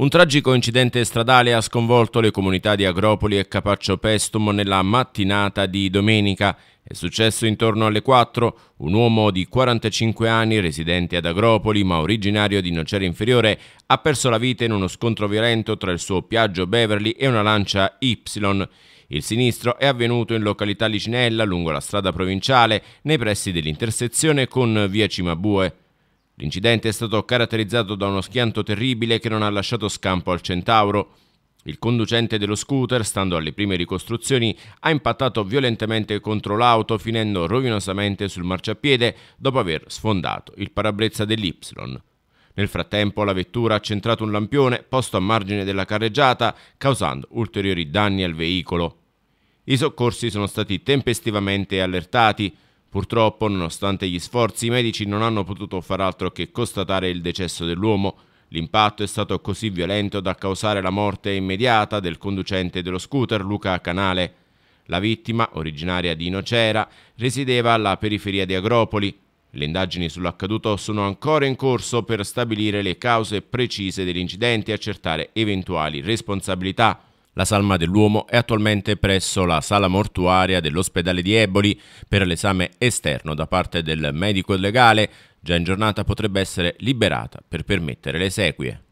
Un tragico incidente stradale ha sconvolto le comunità di Agropoli e Capaccio Pestum nella mattinata di domenica. È successo intorno alle 4. Un uomo di 45 anni, residente ad Agropoli ma originario di Nocera Inferiore, ha perso la vita in uno scontro violento tra il suo Piaggio Beverly e una lancia Y. Il sinistro è avvenuto in località Licinella, lungo la strada provinciale, nei pressi dell'intersezione con via Cimabue. L'incidente è stato caratterizzato da uno schianto terribile che non ha lasciato scampo al centauro. Il conducente dello scooter, stando alle prime ricostruzioni, ha impattato violentemente contro l'auto finendo rovinosamente sul marciapiede dopo aver sfondato il parabrezza dell'Y. Nel frattempo la vettura ha centrato un lampione posto a margine della carreggiata, causando ulteriori danni al veicolo. I soccorsi sono stati tempestivamente allertati, Purtroppo, nonostante gli sforzi, i medici non hanno potuto far altro che constatare il decesso dell'uomo. L'impatto è stato così violento da causare la morte immediata del conducente dello scooter Luca Canale. La vittima, originaria di Nocera, resideva alla periferia di Agropoli. Le indagini sull'accaduto sono ancora in corso per stabilire le cause precise dell'incidente e accertare eventuali responsabilità. La salma dell'uomo è attualmente presso la sala mortuaria dell'ospedale di Eboli per l'esame esterno da parte del medico legale. Già in giornata potrebbe essere liberata per permettere le sequie.